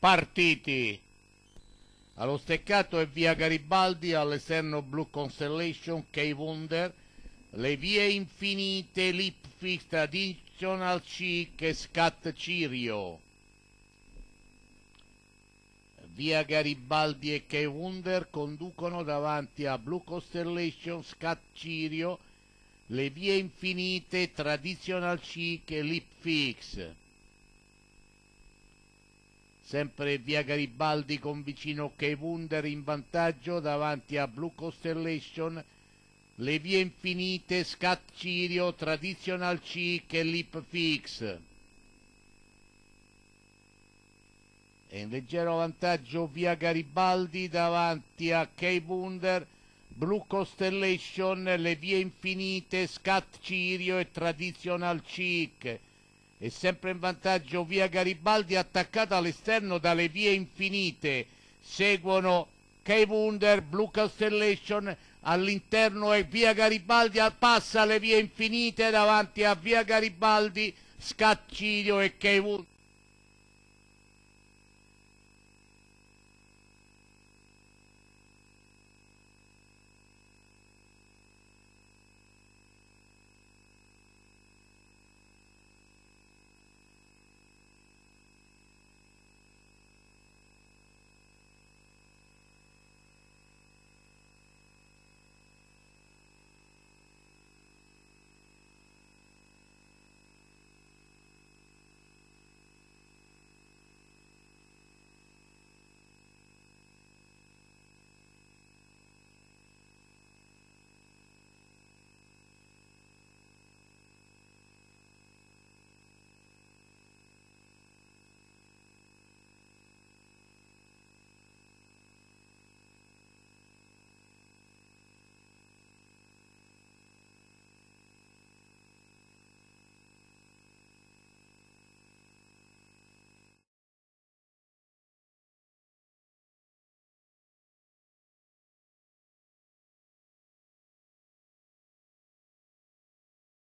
partiti! Allo steccato è via Garibaldi, all'esterno Blue Constellation, k wonder le vie infinite, Lipfix, Traditional Chic e Scat Cirio. Via Garibaldi e k wonder conducono davanti a Blue Constellation, Scat Cirio, le vie infinite, Traditional Chic e Lipfix sempre via Garibaldi con vicino Kevunder in vantaggio davanti a Blue Constellation, le vie infinite, Scat Cirio, Traditional Chic e Lip Fix. È in leggero vantaggio via Garibaldi davanti a Kevunder, Blue Constellation, le vie infinite, Scat Cirio e Traditional Chic e sempre in vantaggio via Garibaldi attaccata all'esterno dalle vie infinite seguono K-Wunder, Blue Constellation all'interno e via Garibaldi passa le vie infinite davanti a via Garibaldi Scaccidio e K-Wunder